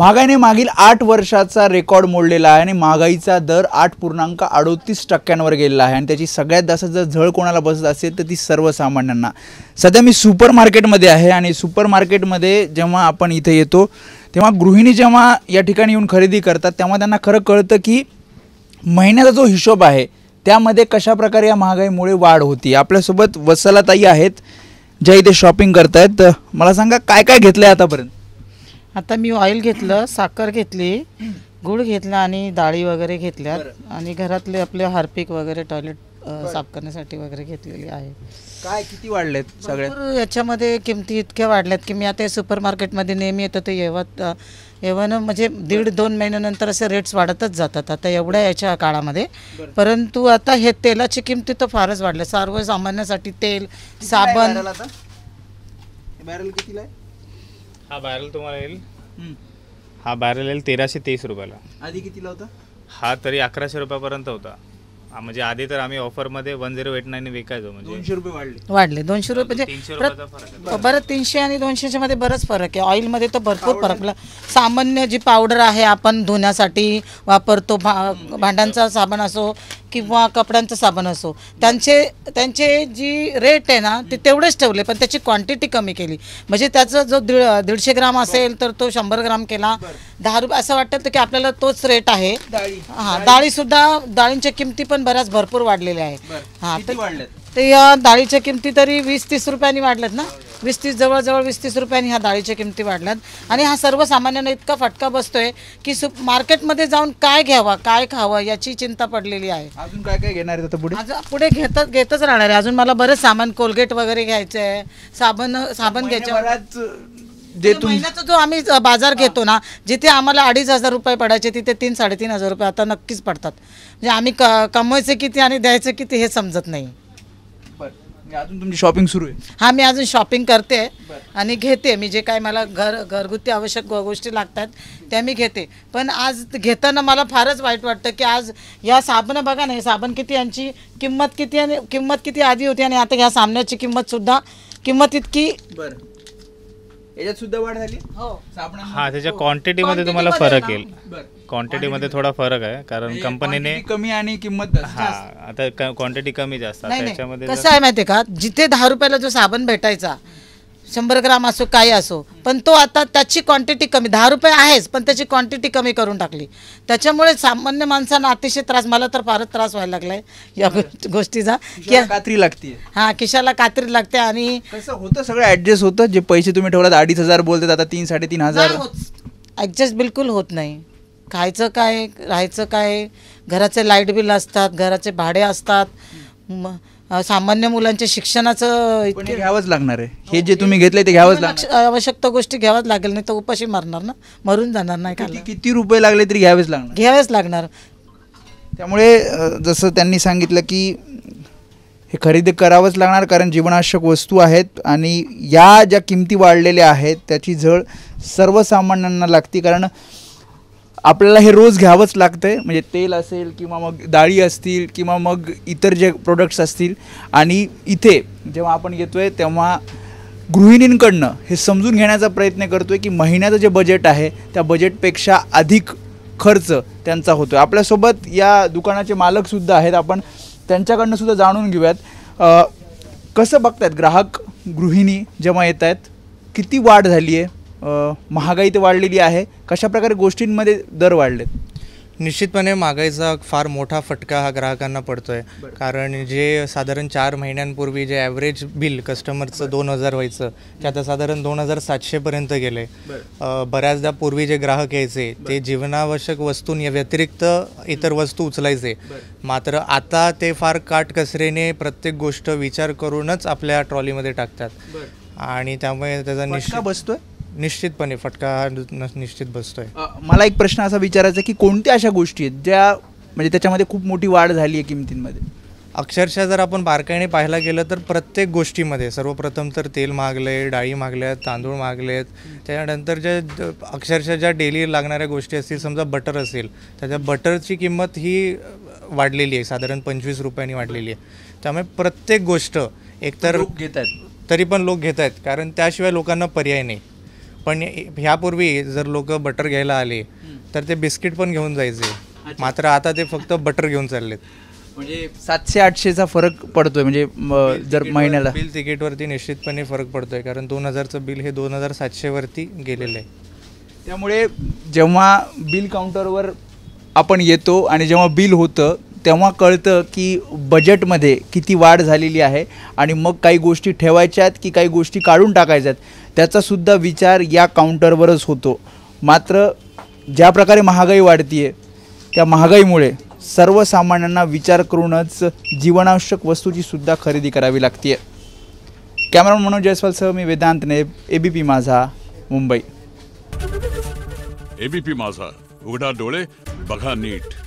महागाईने मागील आठ वर्षाचा रेकॉर्ड मोडलेला आहे आणि महागाईचा दर आठ पूर्णांक अडोतीस टक्क्यांवर गेलेला आहे आणि त्याची सगळ्यात जास्त जर झळ कोणाला बसत असेल तर ती सर्वसामान्यांना सध्या मी सुपर मार्केटमध्ये आहे आणि सुपर मार्केटमध्ये जेव्हा आपण इथे येतो तेव्हा गृहिणी जेव्हा या ठिकाणी येऊन खरेदी करतात तेव्हा त्यांना खरं कळतं की महिन्याचा जो हिशोब आहे त्यामध्ये कशाप्रकारे या महागाईमुळे वाढ होती आपल्यासोबत वसलाताई आहेत ज्या इथे शॉपिंग करतायत मला सांगा काय काय घेतलं आहे आतापर्यंत आता मी ऑइल घेतलं साखर घेतली गुळ घेतला आणि डाळी वगैरे घेतल्या आणि घरातले आपले हार्पिक वगैरे टॉयलेट साफ करण्यासाठी वगैरे घेतलेली आहे काय किती वाढलेत सगळे याच्यामध्ये किमती इतक्या वाढल्यात की मी आता सुपर मार्केटमध्ये नेहमी येतो ते येवत येवन म्हणजे दीड दोन महिन्यानंतर असे रेट्स वाढतच जातात आता एवढ्या याच्या काळामध्ये परंतु आता हे तेलाची किमती तर फारच वाढल्या सर्वसामान्यासाठी तेल साबण बॅरल कितीला हा बॅरल तुम्हाला येईल हा बॅरल येईल तेराशे तेवीस रुपयाला आधी कितीला होता हा तरी अकराशे रुपयापर्यंत होता म्हणजे आधी तर आम्ही ऑफरमध्ये वन झिरो एट नाईन विकायचो म्हणजे दोनशे रुपये वाढले वाढले दोनशे रुपये म्हणजे म्हणजे बरं तीनशे आणि दोनशेच्या मध्ये बरंच फरक आहे मध्ये तर भरपूर फरक सामान्य जी पावडर आहे आपण धुण्यासाठी वापरतो भांड्यांचा साबण असो किंवा कपड्यांचं साबण असो त्यांचे त्यांचे जी रेट आहे ना ते तेवढेच ठेवले पण त्याची क्वांटिटी कमी केली म्हणजे त्याचा जो दीड दीडशे ग्राम असेल तर तो शंभर ग्राम केला दहा रुपये असं वाटतं की आपल्याला तोच रेट आहे हां डाळीसुद्धा डाळींच्या किमती पण बऱ्याच भरपूर वाढलेल्या आहेत हां तर ते या डाळीच्या किमती तरी वीस तीस रुपयांनी वाढल्यात ना वीस तीस जवळजवळ वीस तीस रुपयांनी ह्या डाळीच्या किमती वाढल्यात आणि हा सर्वसामान्यांना इतका फटका बसतोय की सु मार्केटमध्ये जाऊन काय घ्यावा काय खावं याची चिंता पडलेली आहे अजून काय काय घेणार आहे पुढे पुढे घेतच घेतच राहणार आहे अजून मला बरंच सामान कोलगेट वगैरे घ्यायचं आहे साबण साबण घ्यायचं म्हणजे महिन्याचा जो आम्ही बाजार घेतो ना जिथे आम्हाला अडीच हजार रुपये पडायचे तिथे तीन साडेतीन हजार रुपये आता नक्कीच पडतात म्हणजे आम्ही क कमवायचं किती आणि द्यायचं किती हे समजत नाही म्हणजे अजून तुमची शॉपिंग सुरू आहे हा मी अजून शॉपिंग करते आणि घेते मी जे काय मला घर घरगुती आवश्यक गोष्टी लागतात त्या मी घेते पण आज घेताना मला फारच वाईट वाटतं की आज या साबण बघा ना हे साबण किती यांची किंमत किती आणि किंमत किती आधी होती आणि आता साबणाची सामन्याची सुद्धा किंमत इतकी बर याच्यात सुद्धा वाढ झाली हो साबण हा त्याच्या क्वांटिटीमध्ये हो. तुम्हाला फरक येईल क्वांटिटीमध्ये थोडा फरक आहे कारण कंपनीने म्हणजे कमी आणि किंमत आता क्वांटिटी कमी जास्त त्याच्यामध्ये कसं आहे माहिती का जिथे दहा रुपयाला जो साबण भेटायचा शंभर ग्राम असो काही असो पण तो आता त्याची क्वांटिटी कमी दहा रुपये आहेच पण त्याची क्वांटिटी कमी करून टाकली त्याच्यामुळे सामान्य माणसांना अतिशय त्रास मला तर फारच त्रास व्हायला लागलाय या गोष्टीचा की कात्री लागते हा किशाला कात्री लागते आणि कसं होतं सगळं ऍडजस्ट होतं जे पैसे तुम्ही ठेवलात अडीच हजार बोलतात आता तीन साडेतीन हजार ऍडजस्ट बिलकुल होत नाही खायचं काय राहायचं काय घराचे लाईट बिल असतात घराचे भाडे असतात सामान्य मुलांच्या शिक्षणाचं घ्यावंच लागणार आहे हे हो, जे तुम्ही घेतले ते घ्यावंच लागणार आवश्यक गोष्टी घ्यावंच लागेल नाही तर उपाशी मारणार ना मरून जाणार नाही किती किती रुपये लागले तरी घ्यावेच लागणार घ्यावेच लागणार त्यामुळे जसं त्यांनी सांगितलं की हे खरेदी करावंच लागणार कारण जीवनावश्यक वस्तू आहेत आणि या ज्या किमती वाढलेल्या आहेत त्याची झळ सर्वसामान्यांना लागते कारण आपल्याला हे रोज घ्यावंच लागतं आहे म्हणजे तेल असेल किंवा मग डाळी असतील किंवा मग इतर जे प्रोडक्ट्स असतील आणि इथे जेव्हा आपण येतो आहे तेव्हा गृहिणींकडनं हे समजून घेण्याचा प्रयत्न करतो आहे की महिन्याचं जे बजेट आहे त्या बजेटपेक्षा अधिक खर्च त्यांचा होतो आहे आपल्यासोबत या दुकानाचे मालकसुद्धा आहेत आपण त्यांच्याकडनंसुद्धा सुद्धा जाणून घेऊयात कसं बघतायत ग्राहक गृहिणी जेव्हा येत आहेत किती वाढ झाली आहे महागाई ते वाढलेली आहे कशाप्रकारे गोष्टींमध्ये दर वाढलेत निश्चितपणे महागाईचा फार मोठा फटका हा ग्राहकांना पडतोय कारण जे साधारण चार महिन्यांपूर्वी जे ॲव्हरेज बिल कस्टमरचं दोन हजार व्हायचं ते आता साधारण दोन हजार सातशेपर्यंत गेले बऱ्याचदा पूर्वी जे ग्राहक यायचे ते जीवनावश्यक वस्तूं व्यतिरिक्त इतर वस्तू उचलायचे मात्र आता ते फार काटकसरेने प्रत्येक गोष्ट विचार करूनच आपल्या ट्रॉलीमध्ये टाकतात आणि त्यामुळे त्याचा निश्चित बसतोय निश्चितपणे फटका हा निश्चित बसतोय मला एक प्रश्न असा विचारायचा आहे की कोणत्या अशा गोष्टी आहेत ज्या म्हणजे त्याच्यामध्ये खूप मोठी वाढ झाली आहे किमतींमध्ये अक्षरशः जर आपण बारकाईने पाहायला गेलं तर प्रत्येक गोष्टीमध्ये सर्वप्रथम तर तेल मागले डाळी मागल्यात तांदूळ मागलेत त्याच्यानंतर ज्या अक्षरशः ज्या डेली लागणाऱ्या गोष्टी असतील समजा बटर असेल त्याच्या बटरची किंमत ही वाढलेली आहे साधारण पंचवीस रुपयांनी वाढलेली आहे त्यामुळे प्रत्येक गोष्ट एकतर घेत आहेत तरी पण लोक घेत आहेत कारण त्याशिवाय लोकांना पर्याय नाही पण ह्यापूर्वी जर लोक बटर घ्यायला आले तर ते बिस्किट पण घेऊन जायचे मात्र आता ते फक्त बटर घेऊन चाललेत म्हणजे सातशे आठशेचा फरक पडतोय म्हणजे जर महिन्याला बिल तिकीटवरती निश्चितपणे फरक पडतोय कारण दोन हजारचं बिल हे दोन हजार सातशेवरती गेलेलं आहे त्यामुळे जेव्हा बिल काउंटरवर आपण येतो आणि जेव्हा बिल होतं तेव्हा कळतं की बजेटमध्ये किती वाढ झालेली आहे आणि मग काही गोष्टी ठेवायच्या आहेत की काही गोष्टी काढून टाकायच्या आहेत त्याचासुद्धा विचार या काउंटरवरच होतो मात्र ज्या प्रकारे महागाई वाढती आहे त्या महागाईमुळे सर्वसामान्यांना विचार करूनच जीवनावश्यक वस्तूची सुद्धा खरेदी करावी लागते आहे कॅमेरामन मनोज जयस्वाल सह मी वेदांत नेब एबीपी माझा मुंबई एबीपी माझा उघडा डोळे बघा नीट